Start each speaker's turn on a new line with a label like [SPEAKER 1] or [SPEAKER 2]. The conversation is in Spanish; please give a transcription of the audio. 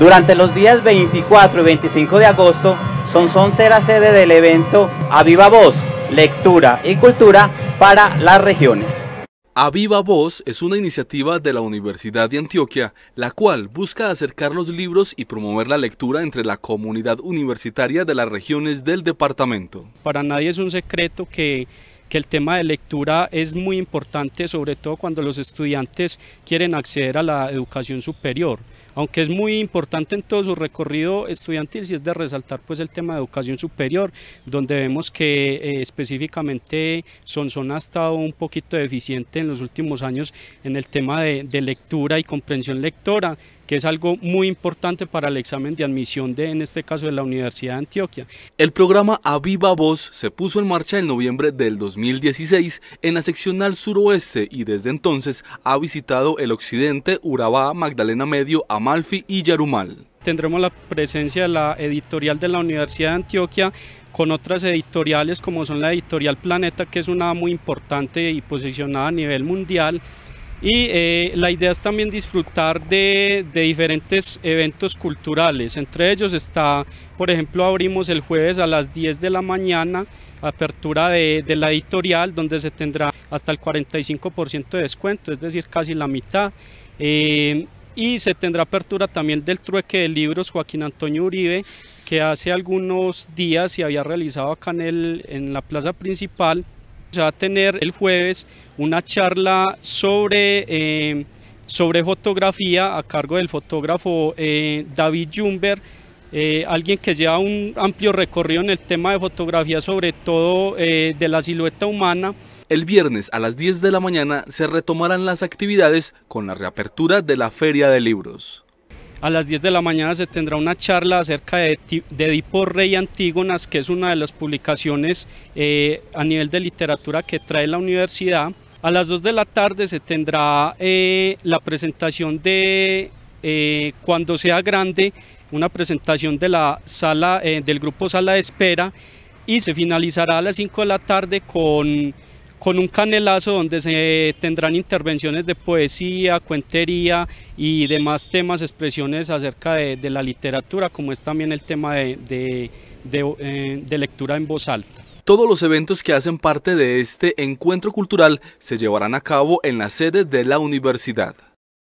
[SPEAKER 1] Durante los días 24 y 25 de agosto, Sonsón será sede del evento Aviva Voz, Lectura y Cultura para las regiones.
[SPEAKER 2] Aviva Voz es una iniciativa de la Universidad de Antioquia, la cual busca acercar los libros y promover la lectura entre la comunidad universitaria de las regiones del departamento.
[SPEAKER 1] Para nadie es un secreto que el tema de lectura es muy importante, sobre todo cuando los estudiantes quieren acceder a la educación superior aunque es muy importante en todo su recorrido estudiantil, si es de resaltar pues el tema de educación superior, donde vemos que eh, específicamente Sonson ha estado un poquito deficiente en los últimos años en el tema de, de lectura y comprensión lectora, que es algo muy importante para el examen de admisión de, en este caso, de la Universidad de Antioquia. El programa Aviva
[SPEAKER 2] Voz se puso en marcha en noviembre del 2016 en la seccional suroeste y desde entonces ha visitado el occidente, Urabá, Magdalena Medio, Amalfi y Yarumal
[SPEAKER 1] tendremos la presencia de la editorial de la Universidad de Antioquia con otras editoriales como son la editorial Planeta, que es una muy importante y posicionada a nivel mundial, y eh, la idea es también disfrutar de, diferentes eventos culturales. Entre ellos está, por ejemplo, abrimos el jueves a las 10 de la mañana, apertura de, la editorial, donde se tendrá hasta el 45% de descuento, es decir, casi la mitad. Eh, y se tendrá apertura también del trueque de libros Joaquín Antonio Uribe, que hace algunos días se había realizado acá en, en la plaza principal se va a tener el jueves una charla sobre, eh, sobre fotografía a cargo del fotógrafo eh, David Jumber, eh, alguien que lleva un amplio recorrido en el tema de fotografía, sobre todo de la silueta humana. El viernes a las 10 de la mañana se retomarán las actividades con la reapertura de la Feria de Libros. A las 10 de la mañana se tendrá una charla acerca de, de Edipo Rey Antígonas, que es una de las publicaciones eh, a nivel de literatura que trae la universidad. A las 2 de la tarde se tendrá eh, la presentación de eh, Cuando sea grande, una presentación de la sala, del grupo Sala de Espera y se finalizará a las 5 de la tarde con con un canelazo donde se tendrán intervenciones de poesía, cuentería y demás temas, expresiones acerca de, la literatura, como es también el tema de, eh, de lectura en
[SPEAKER 2] voz alta. Todos los eventos que hacen parte de este encuentro cultural se llevarán a cabo en la sede de la universidad.